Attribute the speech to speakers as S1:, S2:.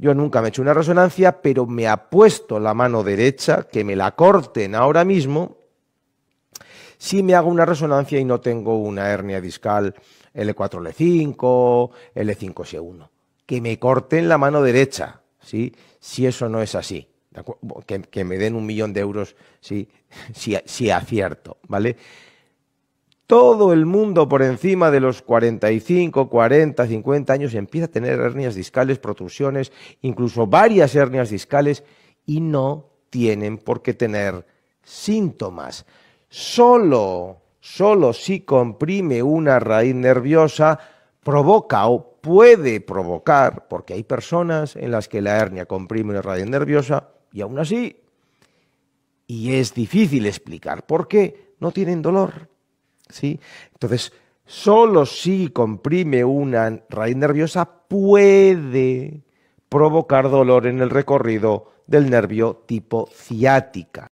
S1: Yo nunca me he hecho una resonancia, pero me apuesto la mano derecha, que me la corten ahora mismo, si me hago una resonancia y no tengo una hernia discal L4-L5, L5-S1. Que me corten la mano derecha, ¿sí? Si eso no es así. Que, me den un millón de euros si, si acierto, ¿vale? todo el mundo por encima de los 45, 40, 50 años empieza a tener hernias discales, protrusiones, incluso varias hernias discales y no tienen por qué tener síntomas. Solo, solo si comprime una raíz nerviosa provoca o puede provocar, porque hay personas en las que la hernia comprime una raíz nerviosa y aún así, y es difícil explicar por qué, no tienen dolor ¿sí? Entonces, solo si comprime una raíz nerviosa puede provocar dolor en el recorrido del nervio tipo ciática.